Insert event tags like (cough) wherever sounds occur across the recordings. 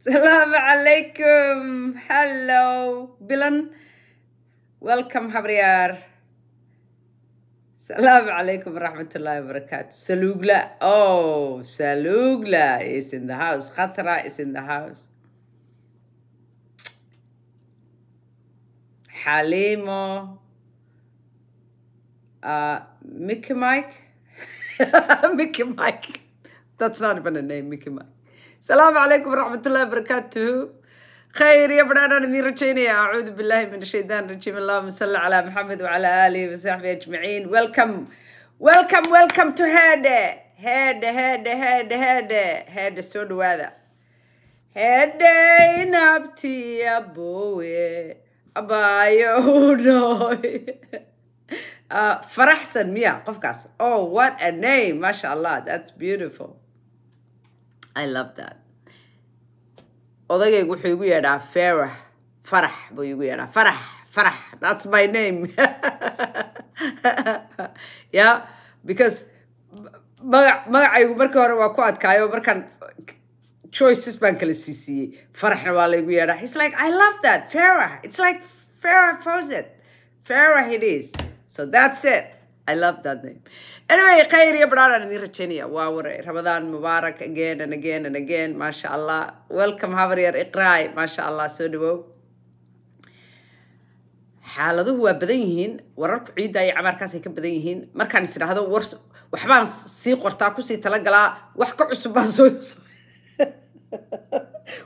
Assalamu alaikum. Hello, Bilan. Welcome, Habriyar. Assalamu alaikum rahmatullahi wa barakatuh. Salugla. Oh, Salugla is in the house. Khatra is in the house. Halimo. Uh, Mickey Mike? (laughs) Mickey Mike. That's not even a name, Mickey Mike. السلام عليكم ورحمة الله وبركاته خير يا بنان أنا مين رجينا أعوذ بالله من الشيطان الرجيم اللهم صل على محمد وعلى آله وصحبه أجمعين ويلكم ويلكم ويلكم تو هادة هادة هادة هادة هادة هادة سود وهذا هادة نبتي يا بوي أبايو نوي فرحسن ميا قفكاس oh what a name ما شاء الله that's beautiful i love that odagaygu wuxuu igu yeedhaa fera farax buu igu yeedhaa farax farax that's my name (laughs) yeah because magac magacaygu markii hore waa ku adkaayo markaan choices baan kala siisiiyey faraxna waa laygu yeedhaa it's like i love that ferax it's like ferax foset ferax it is so that's it i love that name anyway khayr iyo badhaar aan rajaynaya waa ware ramadaan mubaarak again and again and again maasha allah welcome habaryar iqraay maasha allah soo dhawow xaaladuhu waa badan yihiin wararku ciidda iyo cabaarkaasay ka badan yihiin markaan is idhaahdo war waxbaan sii qortaa kusii talagalaa wax ka cusub baan soo (laughs)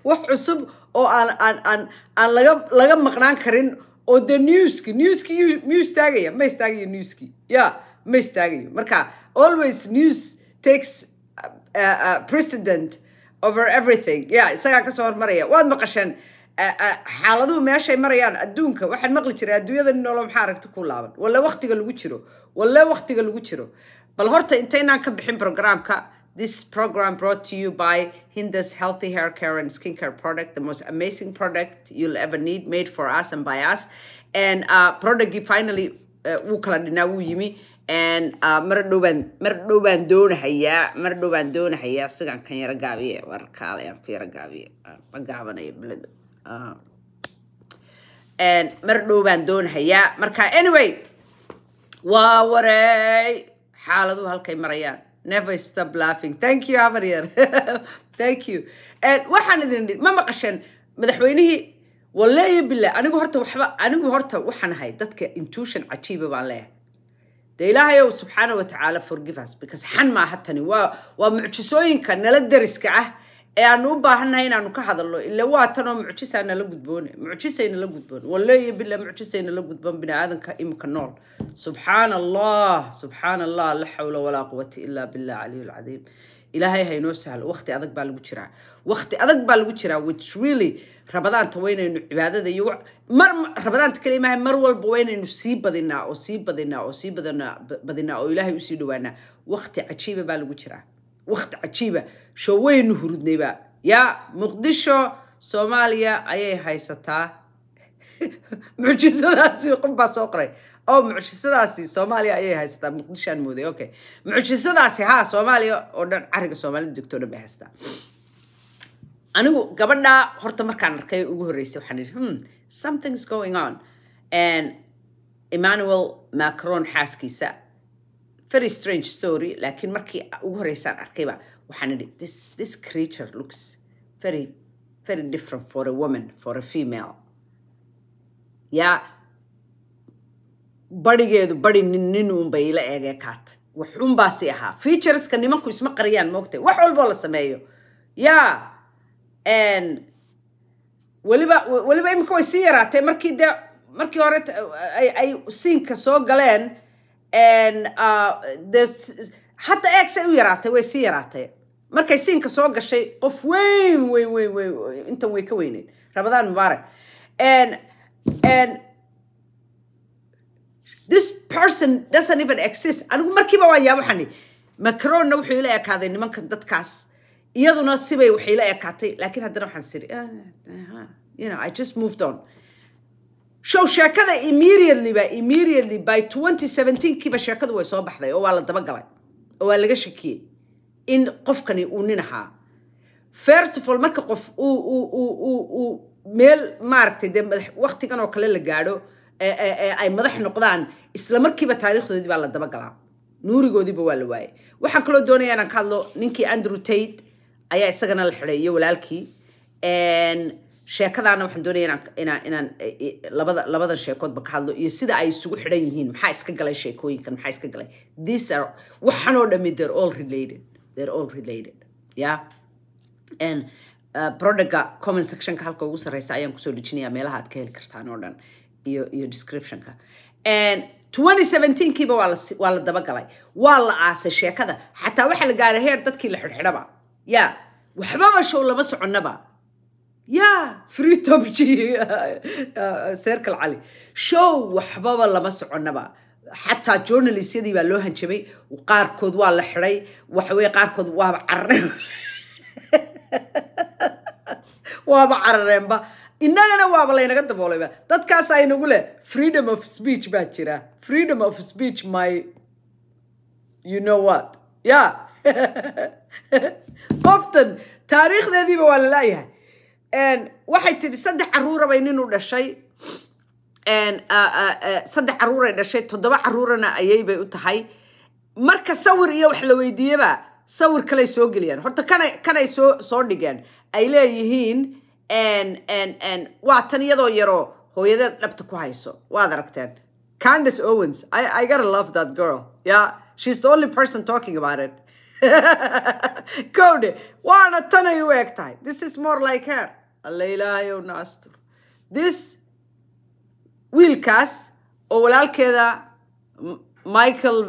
wax cusub oo aan aan aan aan laga laga maqnaan karin oo de newski newski miyuu istaagaya ma istaagaya newski ya yeah ma istaagayo marka always news takes precedent over everything ya isagaa kasoo hormaraya waad maqasheen xaaladuhu meeshay marayaan adduunka waxaan maqli jiray adduunyada noolo maxaa aragti ku laaban walle waktiga lagu jiro walle waqtiga lagu jiro bal horta intaynaan ka bixin programka This program brought to you by Hinda's Healthy Hair Care and Skincare product, the most amazing product you'll ever need, made for us and by us. And uh, product finally, uh, Uh, mardhowbaan doonahayaa mar dhow doonahayaa sigan kan yaro gaabiye warkaale aan ku yaro gaabiye uh, uh. ma gaabanayo biladu mar dhow doonahayaa marka anyway waa wareey xaaladuhu halkay marayaan never stop laughing thank you averyar (laughs) thank you waxaan idin ma maqasheen madaxweynihii waleeyo bila anigu horta waxba anigu horta waxaan ahay dadka intuition cajiiba baan leeyahay dee ilaahay ow subxaana watacaala tacaala forgive because xan maaha tani waa waa mucjisooyinka nala dariska ah ee aanu u baahannahay inaanu ka hadalno ila waa tanoo mucjisaa nala gudboone mucjisay nala gudboon walleeyo bila mucjisay nala gudboon biniaadanka imika nool subxaana allah subxaana allah la xawla walaa quwata ilaa billah caliyu lcadiim ilaahay haynoo sahlo waqti adag baa lagu jiraa wakhti adag baa lagu jiraa which really rabadaanta waynaynu cibaadada iyo mar rabadaanta kale maaha mar walba waynaynu sii badinaa oo sii badinaa oo sii badinaa badinaa oo ilaahay usii dhawaanaa waqti cajiiba baa lagu jiraa waqti cajiiba sho waynu hurudnaybaa yaa muqdisho soomaaliya ayay haysataa (laughs) mucjisadaasi qof baa soo qoray oo oh, mucjisadaasi soomaaliya ayay haystaa muqdishoan muuday okay mucjisadaasi haa soomaaliya oo dhan cariga soomaalida degto dhan bay haystaa anigu gabadhaa horta markaan arkay ugu horreysay waxaan idhi hmm something's going on and emmanuel macron xaaskiisa very strange story laakiin markii ugu horreysaan arkayba waxaan idhi this, this creature looks very very different for a woman for a female yeah barigeedu bari nin nin uunbay ila eegee kaata waxunbaasi ahaa featureska nimanku isma qariyaan moogtay wax walboo la sameeyo yaa weliba weliba imika way sii yaraatee markii dee markii hore ay siinka soo galeen de uh, hadda eeg say u yaraatay way sii yaraatay markay siinka soo gashay qof weyn weyn weyn weyn intan way ka weyneyd rabadaan mubaarak this person doesn't even exist anigu markiiba waa yaabo xani macronina wuxuu ila ekaaday nimanka dadkaas iyaduna sibay wax ila ekaatay laakiin haddana waxaan siri ah, you know i just moved on show sheekada immediately ba immediately by 2017 kiiba sheekadu way soo baxday oo waa la dabagalay oo waa laga shakiyey in qofkani uu nin ahaa first of all marka qof uu uu uu uu meel maaragtay dee madax waktigan oo kale la gaadho ay madax noqdaan islamarkiiba markiiba taariikhdoodii baa la dabagalaa nuurigoodiiba waa la waayay waxaan kaloo doonayaa inaan ka hadlo ninkii andrew tate ayaa isagana la xideeyo walaalkii sheekadaana waxaan doonaya inaan labada labadan sheekoodba ka hadlo iyo sida ay isugu xidhan yihiin maxaa iska galay sheekooyinkan maxaa iska galay these are waxaanoo dhami they're all related they're all related yeah and uh, productga sectionka halka ugu sarreysa ayaan kusoo dhejinayaa meelaha aad ka heli kartaan oo dhan iyo iyo descriptionka kiiba waa la dabagalay waa la aasay sheekada xataa waxaa la gaaray heer dadkii la xidhxidhaba ya waxbaba show lama soconnaba ya freetopji (laughs) uh, uh, serkal cali show waxbaba lama soconaba xataa journalistyadii baa loo hanjabay qaarkood waa la xidhay waxaweye qaarkood waaba carareen (laughs) waaba carareenba inagana waaba laynaga daboolayba dadkaasaa inagu leh freedom of speech baa jira freedom of speech my you know what ya qoftan (laughs) taariikhdeediiba waa la laayahay waxay tidhi saddex caruurabay nin u dhashay uh, uh, uh, saddex caruuray dhashay toddoba caruurana ayaybay u tahay marka sawir iyo wax la weydiiyaba sawir kalay soo geliyaan horta kana kanay soo soo dhigeen ay leeyihiin waa tan iyadoo yaroo hooyadeed dhabta ku hayso waad aragteen candace owens I, I gotta love that girl yeah she's the only person talking about it kowdhe (laughs) waana tan ay u eg tahay this is more like her alla ilaahayow na astur this wiilkaas oo walaalkeeda michael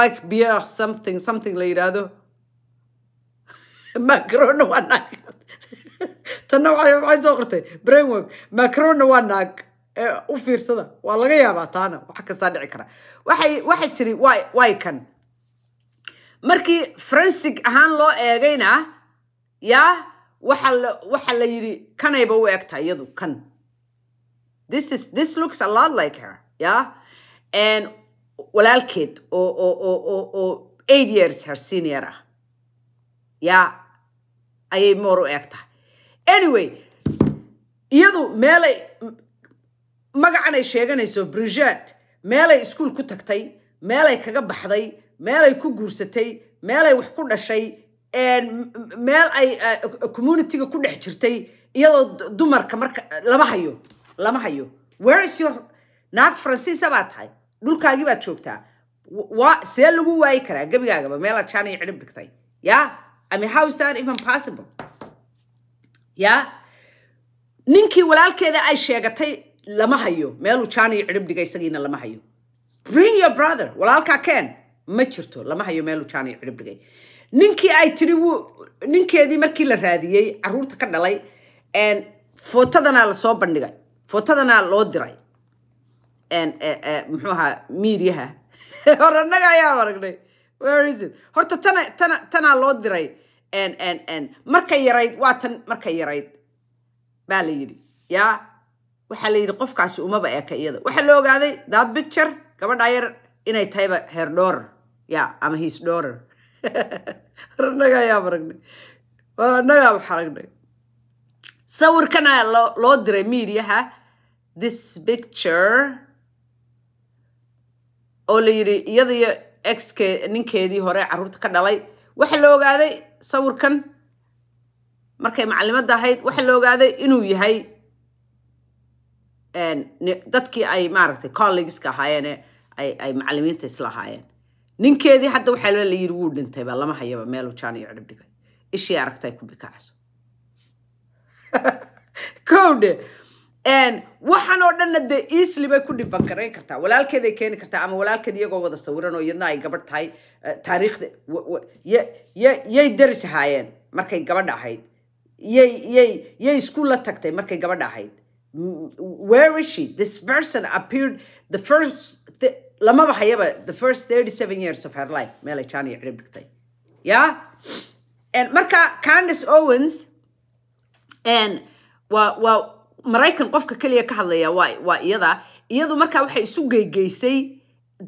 mike bier something something la yidhaahdo (laughs) macaron waa tanna waxay soo qortay brainwork macronna waa naag u fiirsada waa laga yaabaa taana wax kastaa dhici kara waxay waxay tiri way kan markii forensic ahaan loo eegayna yaa waxa la waxa la yidhi kanayba u egta iyadu kan this is this looks a lot like her yeah and walaalkeed oo oo oo oo oo eight years her senior ah yaa ayay moor u eg anyway iyadu meelay magacanay sheeganayso brujat meelay iskuul ku tagtay meelay kaga baxday meelay ku guursatay meelay wax ku dhashay meel ay uh, communityga ku dhex jirtay iyadoo dumarka marka lama hayo lama hayo where your naag faransiisa baa tahay dhulkaagii baad joogtaa waa see lagu waayi karaa gebigaagaba meelaad jaana iyo cidhib dhigtay ya i mean how is that even possible yaa ninkii walaalkeeda ay sheegatay lama hayo meeluu jaaniyo cidhib isagiina lama hayo bring your brother walaalkaa keen ma jirto lama hayo meeluu jaaniyo cidhib ninkii ay tidhi wuu ninkeedii markii la raadiyey caruurta ka dhalay footadana lasoo bandhigay footadana loo diray e, e, muxuu ahaa miidiyaha (laughs) hore annaga ayaa aragnay where is it horta tana tana tanaa loo diray marka yarayd waatan marka yarayd baa la yidhi yaa waxaa la yidhi qofkaasi umaba eeka iyada waxaa la ogaaday daad bicture gabadhaa yar inay tahayba her dhoorar ya ama hiis dhoorar (laughs) naga ayaab aragnay nagaa wax aragnay sawirkana loo diray mediaha this picture oo la yidhi iyadaiyo exke ninkeedii hore caruurta ka dhalay waxaa la ogaaday sawirkan markay macalimadda ahayd waxa la ogaaday inuu yahay dadkii ay maaragtay colleagueska ahaayeene ay ay macalimiinta isla ahaayeen ninkeedii hadda waxaa la yidhi wuu dhintay baa lama hayaba meeluu jaan iyo cidhib dhigay ishii aragtay ku bikacso (laughs) kowdhe waxaan oo dhanna de easily bay ku dhibangarayn kartaa walaalkeeday keeni kartaa ama walaalkeed iyagoo wada sawiran oo iyadna ay gabadh tahay eh, taariikhda yay daris ahaayeen markay gabadh ahayd yay yay yay la tagtay markay gabadh ahayd where is she this person appeared the first lamaba hayaba the first thirty seven years of her life meelay jaan iyo cirib dhigtay yeah marka candace owens and waa waa maraykan qofka keliya ka hadlaya waa iyada iyadu markaa waxay isu geygeysay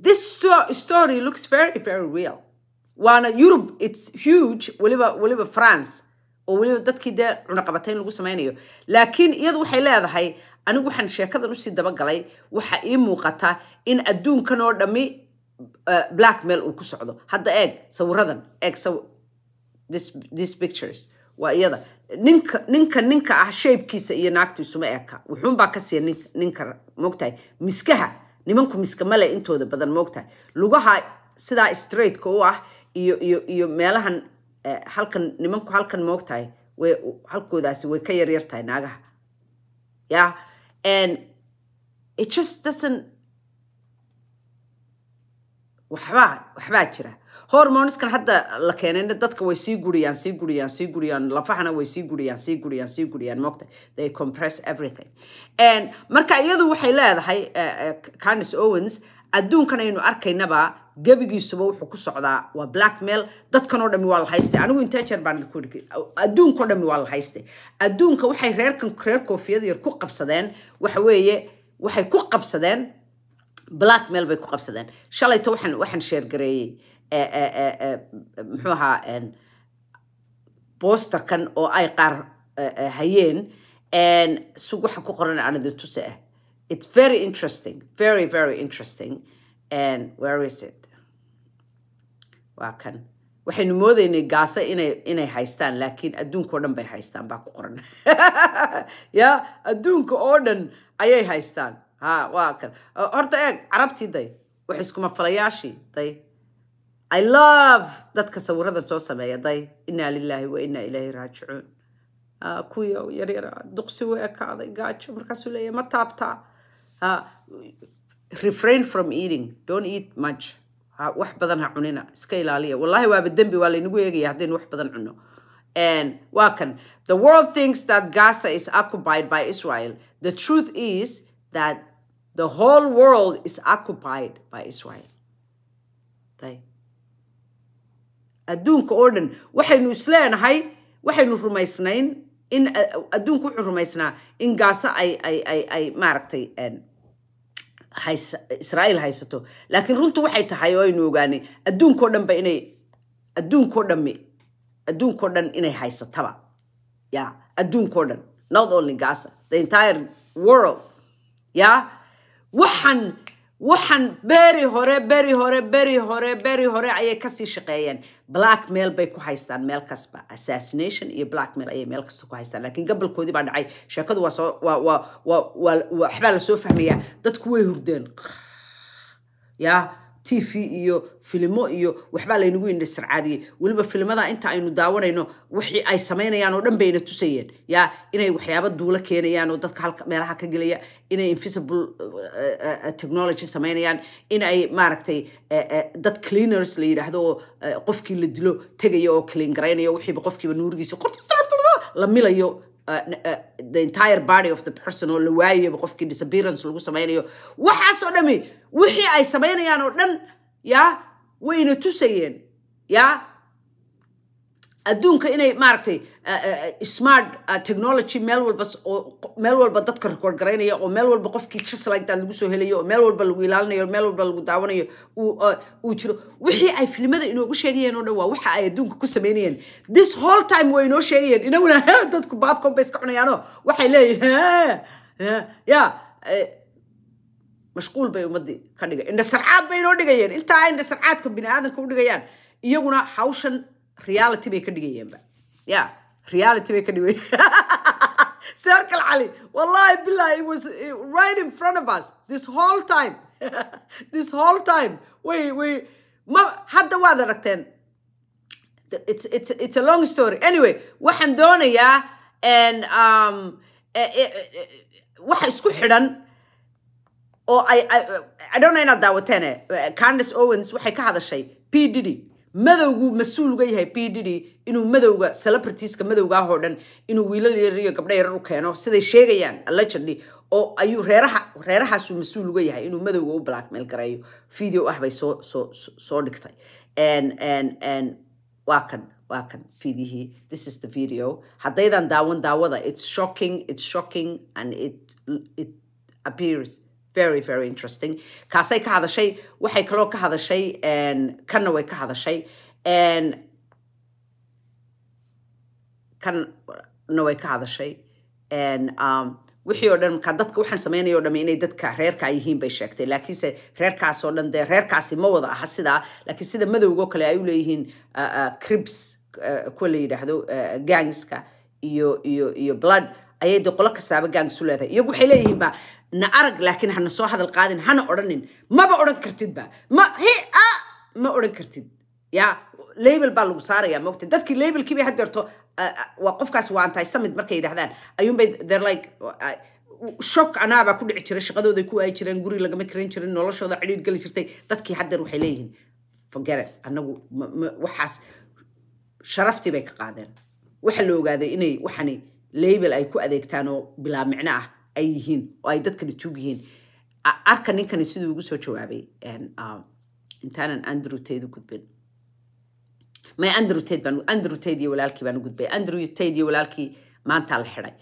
this story looks very very real waana europe its huge weliba weliba france oo weliba dadkii dee cunaqabatayn lagu samaynayo laakiin iyadu waxay leedahay anigu waxaan sheekadan usii dabagalay waxa ii muuqata in adduunkan oo dhammi eh, blackmail uu ku socdo hadda eeg sawiradan eeg this pictures waa iyada ninka ninka ninka ah shaybkiisa iyo naagtiisuma eka wuxuunbaa ka siiya nink ninka moogtahay miskaha nimanku miska male intooda badan moogtahay lugaha sidaa straightka u ah iyo iyo iyo meelahan eh, halkan nimanku halkan moogtahay way halkoodaasi way ka yaryartahay naagaha ya and it just doesn't waxbaa waxbaa jira hormoniskan hadda la keenay dadka way sii guriyaan sii guriyaan sii guriyaan lafahana way sii guriyaan sii guriyaan sii guriyaan moogta they compress everything marka iyadu waxay leedahay eh, eh, canis owens adduunkan aynu arkaynaba gebigiisuba wuxuu ku socdaa waa blackmail dadkanoo oo dhami waa la haystay anigu intee jeer baan idinku idhi adduunkao dhami waa la haystay adduunka waxay reerkan reer koofiyada yar ku qabsadeen waxa weeye waxay ku qabsadeen black blackmail bay ku qabsadeen shalayto waxaan waxaan sheergareeyey eh, eh, eh, muxuu ahaa boosterkan oo ay qaar hayeen sug waxa ku qoran aan tusi ah it's very interesting very very interesting and where is it waa kan waxaynu moodaynay gaase inay inay haystaan laakiin adduunka oo dhan bay haystaan baa ku qoran (laughs) ya adduunka oo dhan ayay haystaan ha waa kan horta eeg carabtii day wax iskuma falayaashii day i love dadka sawirada soo sameeya day inaa lilaahi wa inaa ilaahi raajicuun kuwii yaryar duqsi u ekaaday gaajo markaasuu leeyahay ma taabtaa refrain from eating don't eat much wax badan ha cunina iska ilaaliya wallaahi waaba dembi waa laynagu eegaya haddaynu wax badan cuno And Wakan, the world thinks that Gaza is occupied by Israel. The truth is that The whole world is occupied by Israel adduunka oo dhan waxaynu isleenahay waxaynu rumaysnayn in eh, adduunka wuxuu rumaysnaa in gaasa ay ay maaragtay israa'iil haysato laakiin runtu waxay tahay oo aynu ogaanay adduunkao dhanba inay adduunkao dhanmi adduunkao dhan inay haysataba ya adduunkao dhan not only gaza the entire world ya waxaan waxaan beri hore beri hore beri hore beri hore ayay kasii shaqeeyeen black mail bay ku haystaan meel kasba assassination iyo black mail ayay meel kasta ku haystaan lakiin gabalkoodii baa dhacay sheekadu waa soo waa waa waa waxbaa lasoo fahmayaa dadku way hurdeen ya t v iyo filimo iyo waxbaa laynagu indhasarcaadiyey weliba filimada inta aynu daawanayno wixii ay samaynayaan oo dhan bayna tusayeen yaa inay waxyaaba duulo keenayaan oo dadka halka meelaha ka gelaya inay invisible eh, eh, technology samaynayaan in maaragtay eh, dad cleaners la yidhaahdo oo qofkii la dilo tegaya oo clean garaynaya wixiiba qofkiiba nuurigiisa la milayo Uh, uh, the entire body of the person oo la waayayba qofkii disappearance lagu samaynayo waxaasoo dhami wixii ay samaynayaan oo dhan yaa wayna tusayeen yaa adduunka inay maaragtay eh, eh, eh, smart ah, technology meel walba meel walba dadka record garaynaya oo meel walba qofkii shaslaagtaad lagu soo helayo oo meel walba lagu ilaalinayo meel walba lagu daawanayo ah, uu jiro wixii ay filimada inoogu sheegayeen oo dhan waa waxa ay adduunka ku samaynayeen this whole time waa inoo sheegayeen inaguna dadku baabkoon bay iska cunayaanoo waxay leeyihin ya mashquul bay ummaddii ka dhigay indhasarcaad bay inoo dhigayeen intaa indhasarcaadka bini aadamka u dhigayaan iyaguna hawshan reality bay ka dhigayeenba ya reality bay ka dhigay serkal (laughs) cali wallahi billahi was right in front of us this whole time (laughs) this whole time way way ma hadda waad aragteen it's it's it's a long story anyway waxaan doonayaa and um e, e, e, waxa isku xidhan oo ay I, I, don't know inaad daawateen Candace Owens waxay ka hadashay P Diddy madowgu mas-uul uga yahay b d d inuu madowga celebritiska madowgaah oo dhan inuu wiilal yariyo gabdho yarar u keeno siday sheegayaan allegedly oo ayuu reeraha reerahaasuu mas-uul uga yahay inuu madowga u blackmail gareeyo video ah bay soo soo soo dhigtay waa kan waa kan fiidihii this is the video haddaydan daawan daawada it's shocking it's shocking and it it appears very very interesting kaasay ka hadashay waxay kaloo ka hadashay kanna way ka hadashay kanna way ka hadashay um, wixii oo dhan markaa dadka waxaan samaynayo dhamme inay dadka reerkaa yihiin bay sheegtay laakiinse reerkaas dhan dee reerkaasi ma wada aha sidaa laakiin sida madowgo kale ay u leeyihiin uh, uh, cribs uh, kuwa la yidhaahdo gangska iyo iyo iyo blood ayay de qolo kastaaba gangs u leedahay iyagu waxay leeyihiin ba na arag laakiin hana soo hadal qaadin hana odhanin maba odhan kartidba ma he a ma odhan kartid ya label baa lagu saaraya mogta dadkii labelkiibay hadeerto waa qofkaas waa antahay summit markay yidhahdaan ayuunbay they're like shock anaabaa ku dhici jiray shaqadooday ku waayi jireen guri lagama karan jirin noloshooda cidhiidh geli jirtay dadkii hadeer waxay leeyihiin forgere anagu waxaas sharaftii bay ka qaadeen waxa la ogaaday inay waxani label ay ku adeegtaan oo bilaa micno ah ay yihiin oo ay dadkani tuug yihiin arka ninkani siduu ugu soo jawaabay intaanan andrew ted u gudbin may andrew ted baan andrew ted iyo walaalkii baan u gudbay andrew ted iyo walaalkii maanta la xiday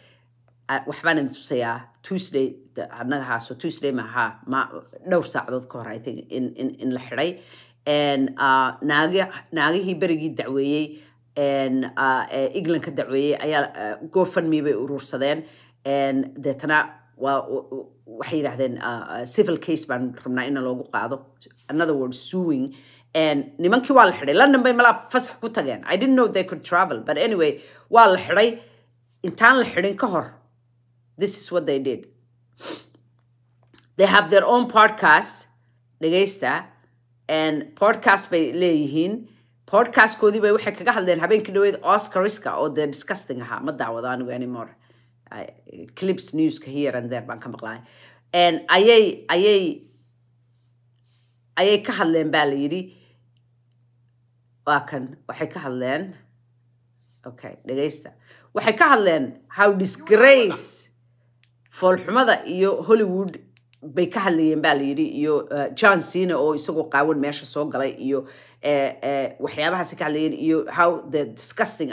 waxbaan idin tusayaa tuesday annaga tuesday maahaa ma dhowr saacadood ka hor i in la xiday naagihii berigii dacweeyey e, england ka dacweeyey ayaa e, gofan me bay uruursadeen deetana waxay yidhahdeen uh, uh, civil case baan rabnaa in loogu qaado another word suing nimankii waa la xidhay london bay malaa fasax ku tageen i didn't know they could travel but anyway waa la xidhay intaan la xidhin ka hor this is what they did they have their own podcast dhegaysta and podcast bay leeyihiin podcastkoodii bay waxay kaga hadleen habeenkii dhaweed oscariska oo the disgusting ahaa ma daawado anigu anymore clips newska here and there baan ka maqlahay ayay ayay ayay ka hadleen baa la yidhi waa kan waxay ka hadleen okay dhegaysta waxay ka hadleen how disgrace foolxumada iyo hollywood bay ka hadlayeen baa la yidhi iyo eh, john sina oo isagoo qaawan meesha soo galay iyo eh, eh, waxyaabahaasi ka hadlayeen iyo how the disgusting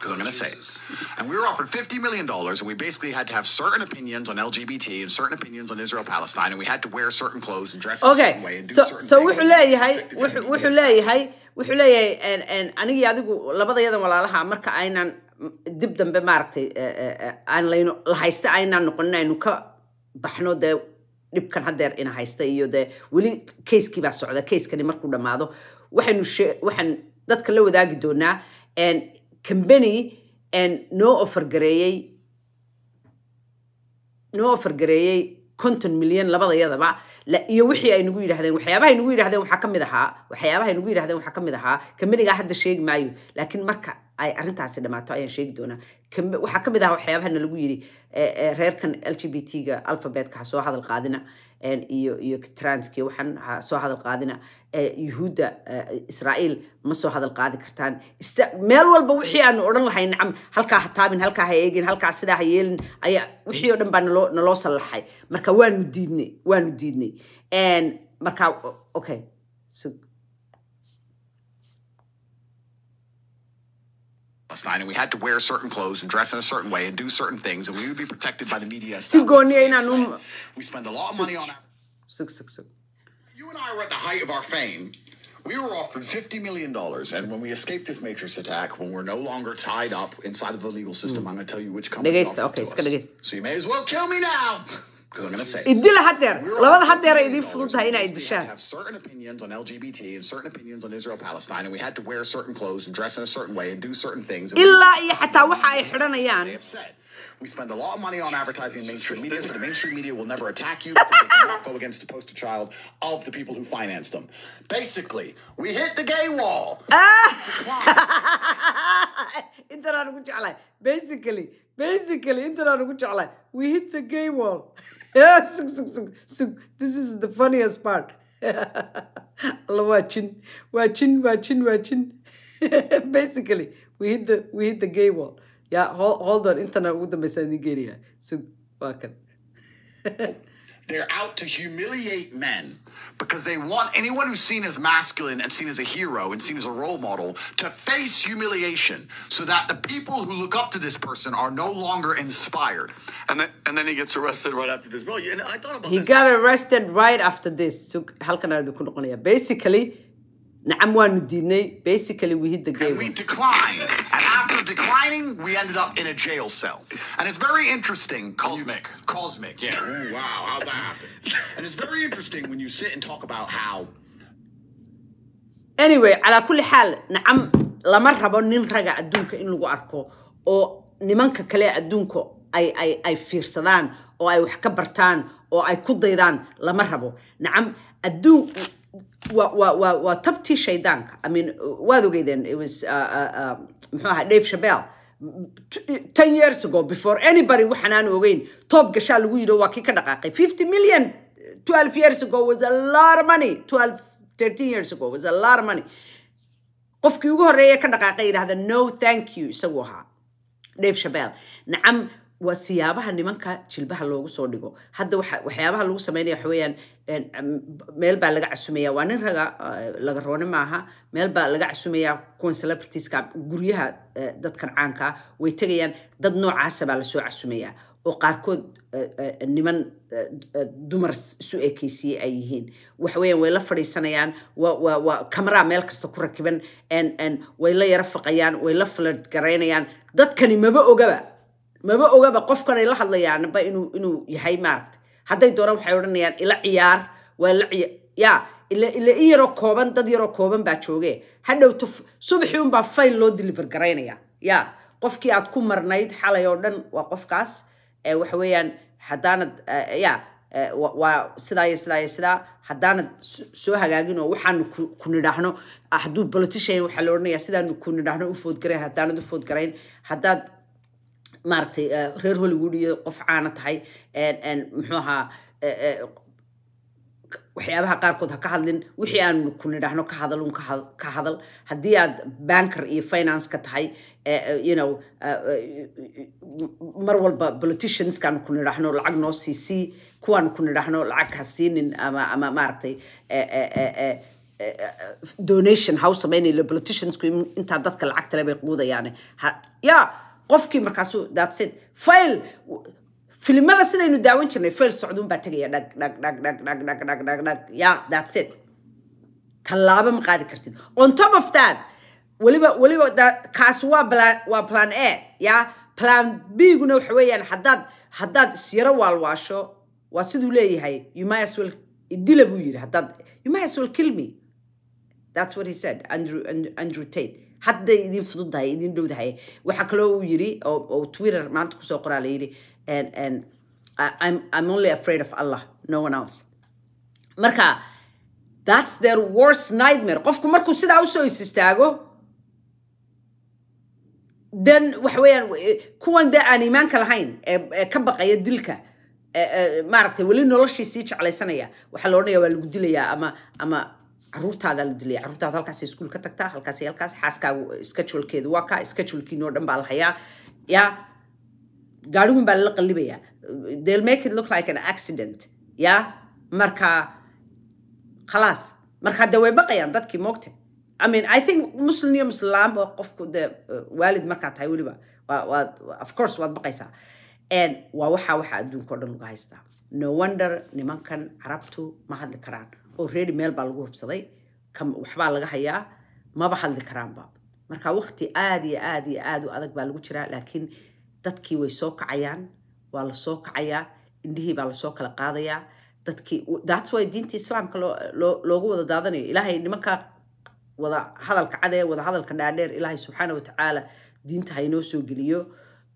because I'm going to say it. And we were offered $50 million, and we basically had to have certain opinions on LGBT and certain opinions on Israel Palestine, and we had to wear certain clothes and dress okay. a certain way and do so, certain so things. So, wuxuu leeyahay wuxuu leeyahay anigii adigu labadayadan walaalaha marka aynan dib dambe maaragtay eh, eh, eh, aan laynu la haysta aynaan noqonin aynu ka baxno dee dhibkan hadeer ina haysta iyo dee weli keyskii baa socda keyskani markuu dhammaado waxaynu waxaan dadka la wadaagi doonaa cambany noo ofargareeyey noo ofargareeyey konton milyan labadayadaba iyo wixii ay nagu yidhahdeen waxyaabahay nagu yidhahdeen waxaa ka ahaa waxyaabahay nagu yidhahdeen waxaa ka mid ahaa kambanigaa hadda sheegi maayo laakiin marka ay arrintaasi dhammaato ayaan sheegi doonaa waxaa ka mid ahaa waxyaabahana lagu yidhi eh, eh, reerkan l g b t-ga alphabetka ha soo hadal qaadina iyo iyo transkiyo waxaan soo hadal qaadina yuhuudda israa'iil ma soo hadal qaadi kartaan meel walba wixii aanu odhan lahay nacam halkaa ha taabin halkaa ha eegin halkaa sidaa ha yeelin ayaa wixii oo dhan baa naloo naloo sallaxay marka waanu diidnay waanu diidnay marka okay so and we had to wear certain clothes and dress in a certain way and do certain things, and we would be protected by the media. (laughs) we spend a lot of money on. that. You and I were at the height of our fame. We were offered $50 million, and when we escape this matrix attack, when we're no longer tied up inside of the legal system, hmm. I'm going to tell you which company. Biggest, okay, it's going to So you may as well kill me now. (laughs) idila hadeer labada hadeer ay idiin fudud tahay inay dishaan certain opinions on lgbt and certain opinions on israel palestine and we had to wear certain clothes and dress in a certain way and do certain things ilaa iyo xataa waxa ay xidhanayaan We spend a lot of money on advertising mainstream media, so the mainstream media will never attack you (laughs) because they cannot go against the poster child of the people who finance them. Basically, we hit the gay wall. (laughs) Basically, basically, we hit the gay wall. (laughs) (laughs) sug this is the funniest part alla (laughs) waa jin waa jin waa jin waa jin (laughs) basically we hit the we hit the gay wall yeah hold, hold on intana ugu dambaysa idin geeliyaa sug waa kan They're out to humiliate men because they want anyone who's seen as masculine and seen as a hero and seen as a role model to face humiliation so that the people who look up to this person are no longer inspired. And then, and then he gets arrested right after this. Bro, and I thought about he this. got arrested right after this. So, basically, basically, we hit the game. And we declined. of declining, we ended up in a jail cell. And it's very interesting. Cosmic. You, cosmic, yeah. Ooh, wow, how'd that happen? and it's very interesting when you sit and talk about how. Anyway, على كل حال نعم لما ربو نين رجع أدونك إن لو أركو أو نمانك كلا أدونكو أي أي أي فيرسدان أو أي وحكبرتان أو أي كوديدان لما ربو نعم أدون waa tabtii shaydaanka imean waad ogeydeen it was uh, uh, um, muxuu ahaa dave shabel ten years ago before anybody waxaan ogeyn toob gashaa lagu yidho waa kii ka dhaqaaqay fifty million twelve years ago was a lot money twelve thirteen years ago was a lot money qofkii ugu horreeya ka dhaqaaqay yidhahda no thank you isagu ahaa dave shabel nacam waa siyaabaha nimanka jilbaha loogu soo dhigo hadda waxyaabaha lagu sameynaya waxa weyaan meel baa laga casumaya waa nin raga eh, laga rooni maaha meel baa laga casumaya kuwan celebritiska guryaha eh, dadkan caankaa ah. way tegayaan dad noocaasa baa lasoo casumaya oo qaarkood eh, niman dumar isu ekeysiye ay yihiin waxaweyaan way la fadhiisanayaan waa camara meel kasta ku rakiban way la yaro faqayaan way la flirt garaynayaan dadkani maba ogaba maba ogaba qofkanay la hadlayaanba inuu inuu yahay maaragta hadday doonaan waxay odhanayaan ila ciyaar waa la ya ila i yaroo kooban dad yaroo kooban baa jooge hadhowto subaxii unbaa fayl loo deliver garaynaya ya qofkii aad ku marnayd xalay oo dhan waa qofkaas waxa weeyaan haddaanad ya waa sidaa iyo sidaa haddaanad soo hagaagin oo waxaanu ku nidhaahno ah, hadduu politician waxaa la odhanaya sidaanu ku nidhaahno u haddaanad u haddaad maaragtay eh, reer hollywood iyo qof caana tahay muxuu ahaa eh, eh, waxyaabaha qaarkood ha ka hadlin wixii aanu ku nidhaahno ka hadal un ka hadal haddii aad banker iyo finance ka tahay you know mar walba politicianskaan ku nidhaahno lacag noo sii sii kuwaan ku nidhaahno lacag ha siinin ama ama maaragtay donation ha u samaynaylo intaa dadka lacagtale bay quudayaane ya qofkii markaasu daadsid fail filimada sidaynu daawan jirnay fail socduun baa tegaya dhag dhag dhag dhag dhag dhag dhag dhag dhag ya daadsid tallaabo ma qaadi kartid on top of that weliba weliba kaasi waa plan waa plan a ya plan b guna waxa weeyaan haddaad haddaad isyaro waalwaasho waa siduu leeyahay you might as buu yidhi haddaad you might that's what he said andrew andrew tate hadda idin fududtahay idin dhowdahay waxaa kaloo uu yiri oo twitter maanta kusoo qoraa layiri I'm only afraid of Allah no one else marka that's their worst nightmare qofku markuu sidaa usoo is istaago then waxa weeyaan kuwan de aan iimaanka lahayn ee ka baqaya dilka maaragtay weli noloshii sii jeclaysanaya waxaa la waa lagu dilayaa ama ama caruurtaada la dilaya caruurtaada halkaas iskuul ka tagtaa halkaas halkaas xaaskaagu schedulkeedu waa kaa schedulkiinoo dhan baa la hayaa gaadhigun baa lala qallibayaa they'll make it look like an accident yaa markaa khalaas markaa dee way baqayaan dadkii moogte I mean, I think Muslim iyo Muslim qofku de uh, waalid markaa tahay weliba waad of course waad baqaysaa waa waxaa waxaa adduunka oo dhan lagu haystaa no wonder nimankan carabtu ma hadli karaan oo reeri meel baa lagu hubsaday waxbaa laga hayaa maba hadli karaanba marka waqti aad iyo aad iyo aad u adag baa lagu jiraa laakiin dadkii way soo kacayaan waa lasoo kacayaa indhihii baa lasoo kala qaadayaa dadkii that's why diinta islaamka loogu wada daadanayo ilaahay nimankaa wada hadalka cad ee wada hadalka dhaadheer ilaahay subxaana watacaala diinta haynoo soo geliyo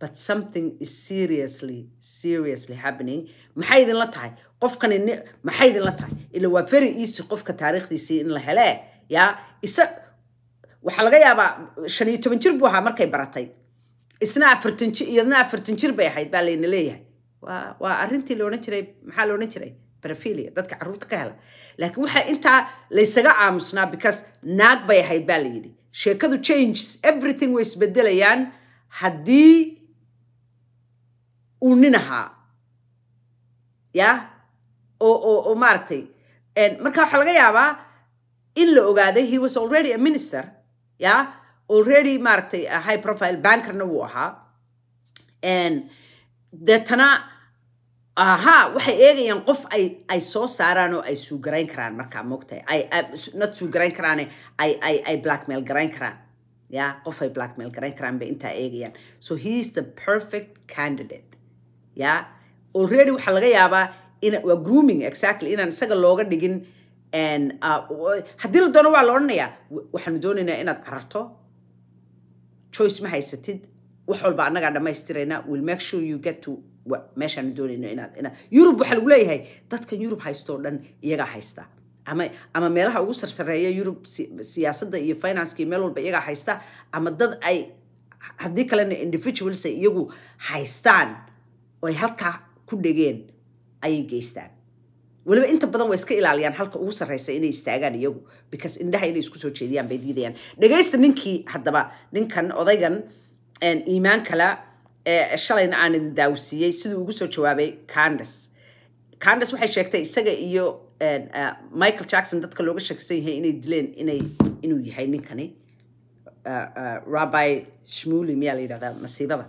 but something is seriously seriously happening maxay idinla tahay qofkan maxay idinla tahay ila waa very easy qofka taariikhdiisii in la helee ya isa waxaa laga yaabaa shan iyo toban jir buu ahaa markay baratay isna afartan jir iyadna afartan jir bay ahayd baa layna leeyahay waa waa arrintii laodhan jiray maxaa laodhan jiray baraphilia dadka carruurta ka hela laakiin waxaa intaa laysaga aamusnaa because naag bay ahayd baa la yidhi sheekadu changes everything way isbedelayaan haddii uu nin ahaa yah oo maaragtay marka waxaa laga yaabaa in la ogaaday he was already a minister yah already maaragtay high profile bankerna wuu ahaa deetana ahaa waxay eegayaan qof ay ay soo saaraan oo ay suugarayn karaan markaa moogtahay not suugarayn karaane eh, ay ay ay blackmail garayn karaan ya qof ay blackmail garayn karaan bay intaa eegayaan so he is the perfect candidate ya already waxaa laga yaabaa waa grooming exactly inaan isaga looga dhigin uh, haddii la doono waa la odhanayaa waxaanu doonaynaa inaad cararto choice ma haysatid wax walba annagaa dhammaystirayna will make sure you get to meeshaanu doonayno inaad inaad yurub waxaa lagu leeyahay dadkan yurub haystoo dhan iyagaa haysta ama ama meelaha ugu sarsareeya yurub siyaasadda iyo financeka iyo meel walba iyagaa haysta ama dad ay haddii kalena individuals ay iyagu haystaan oo ay halkaa ku dhegeen ayay geystaan weliba inta badan waa iska ilaaliyaan halka ugu sarreysa inay istaagaan iyagu because indhaha inay isku soo jeediyaan bay diidayaan dhegaysta ninkii haddaba ninkan odaygan iimaan kala shalayna aan idin daawisiiyey siduu ugu soo jawaabay candace candace waxay sheegtay isaga iyo michael jackson dadka looga sheegsan yahay inay dileen inay inuu yahay ninkani rabbi shmuli miyaa la yidhahdaa masiibada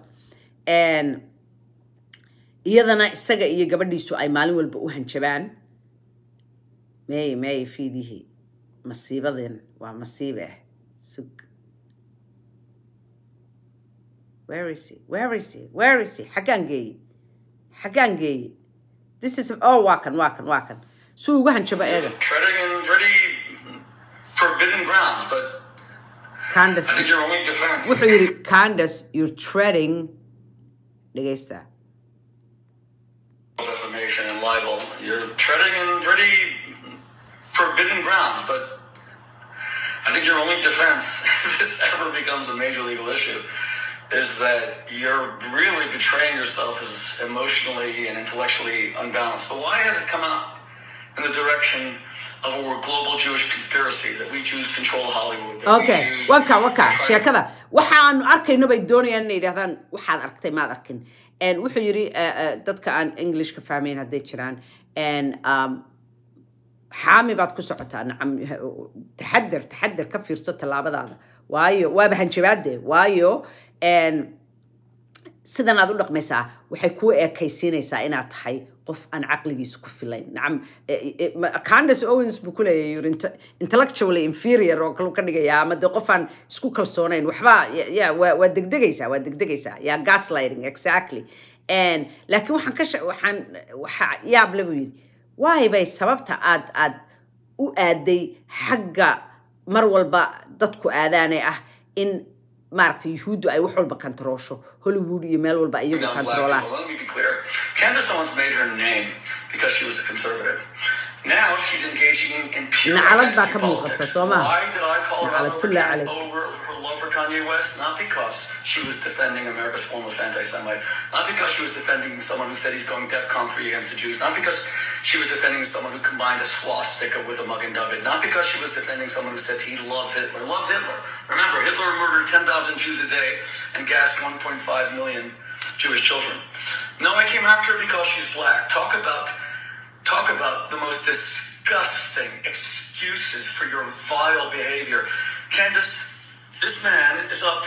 iyadana isaga iyo gabadhiisu ay maalin walba u hanjabaan meey meey fiidihi masiibadeen waa masiibe eh. sug xaggaan geeye xaggaan geeye this is oh waa kan waakan kan waa kan suu uga hanjabo eega wuxuu yidhi candas you're treading dhegaysta defamation and libel. You're treading in pretty forbidden grounds, but I think your only defense, (laughs) if this ever becomes a major legal issue, is that you're really betraying yourself as emotionally and intellectually unbalanced. But why has it come out in the direction? waka waka sheekada waxaanu arkayno bay doonayaan inay yidhahdaan waxaad aragtay maad arkin wuxuu yiri eh, eh, dadka aan englishka fahmayn haday jiraan um, xaami baad ku socotaa nacam eh, taxadar taxadar ka fiirso tallaabadaada waayo waaba hanjabaade waayo sidan aad u dhaqmaysaa waxay kuu eekaysiinaysaa inaad tahay qof aan caqligiisa ku filayn nacam eh, eh, candas owens buu kuleeyahay yur intellectually inferior oo kalu ka dhigayaa ama dee qof isku kalsoonayn waxbaa ya waa waa degdegaysaa waa degdegaysaa ya gaslighting exactly and laakiin waxaan kasha waxaan waxa yaable buu yidhi waay bay sababta aad aad u aaday xagga mar walba dadku aadaane ah in maaragtay yuhuuddu ay wax walba kantaroosho hollywood iyo meel walba iyagu kantaroolaan nacalad baa ka muuqata soo maha nacaladtulla for Kanye West, not because she was defending America's foremost anti Semite, not because she was defending someone who said he's going DEFCON 3 against the Jews, not because she was defending someone who combined a swastika with a mug and dove, not because she was defending someone who said he loves Hitler. Loves Hitler. Remember, Hitler murdered 10,000 Jews a day and gassed 1.5 million Jewish children. No, I came after her because she's black. Talk about, talk about the most disgusting excuses for your vile behavior. Candace, this man is up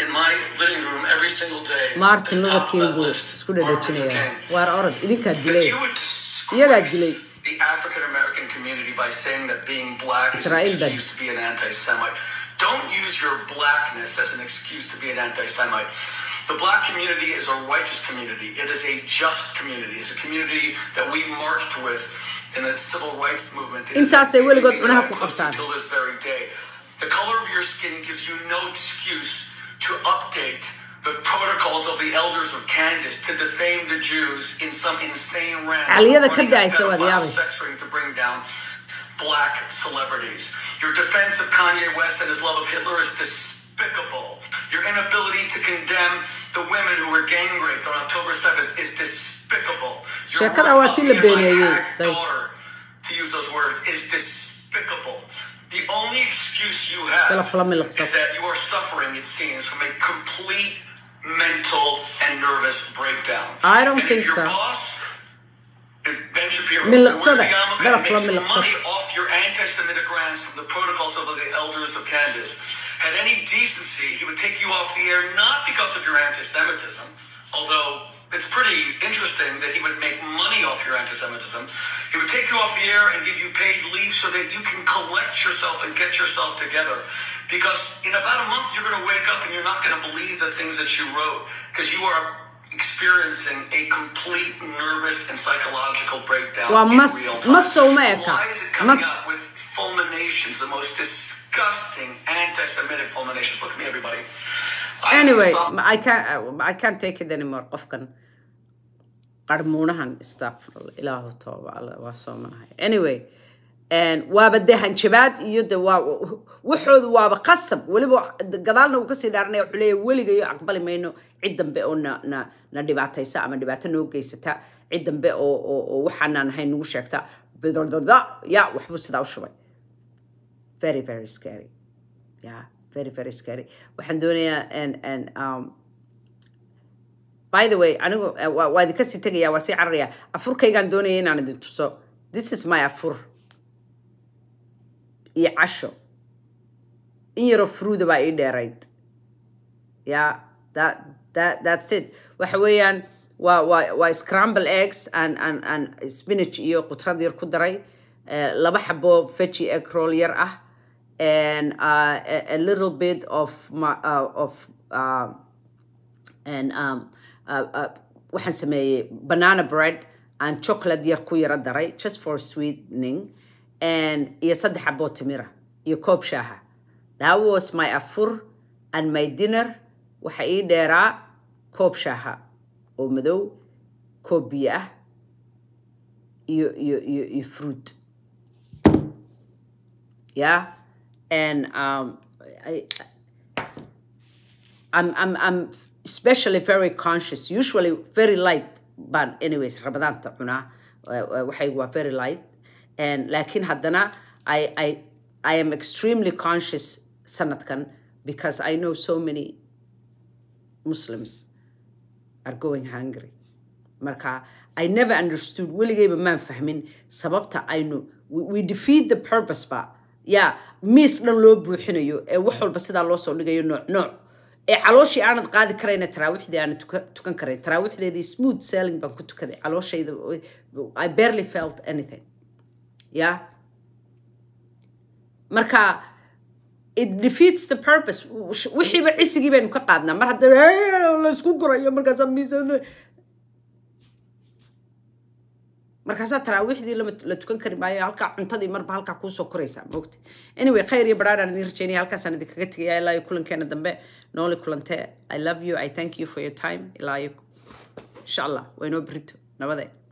in my living room every single day. Martin Luther King buu isku dhadhajinaya. Waar orod idinkaa the African American community by saying that being black is an excuse to be an anti Semite. Don't use your blackness as an excuse to be an anti Semite. The black community is a righteous community. It is a just community. It's a community that we marched with in the civil rights movement. until this very day. The color of your skin gives you no excuse to update the protocols of the elders of to defame the Jews in some insane to bring down Black celebrities. Your defense of Kanye West and his love of Hitler is despicable. Your inability to condemn the women who were gang raped on October 7th is despicable. Your words about daughter, to use those words, is despicable. The only excuse you have is that you are suffering, it seems, from a complete mental and nervous breakdown. I don't and think your so. Boss, if Ben Shapiro, من القصدة غلط من money off your anti-Semitic rants from the protocols of the elders of Candace. Had any decency, he would take you off the air not because of your anti-Semitism, although it's pretty interesting that he would make money off your anti-Semitism. He would take you off the air and give you paid leave so that you can collect yourself and get yourself together. Because in about a month, you're going to wake up and you're not going to believe the things that you wrote because you are experiencing a complete nervous and psychological breakdown well, in must, real time. Why is it coming must. out with fulminations, the most disgusting anti-Semitic fulminations? Look at me, everybody. I anyway, I can't, I can't take it anymore. Qofkan. qarmuunahan istafurl ilaahu tooba alle waa soo anyway waaba dee hanjabaad iyo de waxoodu waaba qasab weliba gadaalna uu kasii dhaaranaya wuxuu leeya weliga iyo aqbali mayno cid dambe oo na dhibaataysa ama dhibaato noo geysata cid dambe oo waxaanaan ahayn nagu sheegta ya waxbuu sidaa u shubay very very scary yeah very very scary waxaan doonayaa and and um, by the way anigu uh, waa idinka sii tegayaa waa sii cararayaa afurkaygaan doonaya inaan idin tuso this is my afur iyo casho in yaroo fruuda baa ii dheerayd ya thats it waxa weeyaan wa wa waa scramble eggs aan aan aan spinach iyo qudrad yar ku daray eh, laba xabo fegi egg roll yar ah and uh, a, a little bit of uh, of uh, and um, uh, uh, waxaan sameeyey banana bread an chocolate yar ku yara daray just for sweetening iyo saddex aboo timira iyo koob shaaha that was my afur and my dinner waxa ii dheeraa koob shaaha oo madow koob biyo ah iyo iyo iyo iyo fruit yeah and um, I, I'm, I'm, I'm especially very conscious usually very light but anyways rabadaanta cunaa waxay waa very light laakiin haddana i am extremely conscious sanadkan because i know so many muslims are going hungry marka i never understood weligeyba maan fahmin sababta aynu we defeat the purpose ba yaa miis dhan loo buuxinayo ee wax walba sidaa loo soo dhigayo nooc nooc ee calooshii aanad qaadi karayna taraawixdii aanad tukan karayn taraawiixdeedii smooth selling baan ku tukaday calooshayda i barely felt anything ya marka it defeats the purpose wixiiba cisigii baynu ka qaadnaa mar hadda laysku gurayo markaasa miisaan markaasaa taraawiixdii la tukan kari maayo halkaa cuntadii marba halkaa kuusoo koraysaa moogta anyway khayr iyo baraaraan idin rajaynaya halkaasaan idinkaga tegaya ilaa iyo kulankeena dambe nooli kulantee i love you i thank you for your time ilaa iyo insha allah waa berito nabadee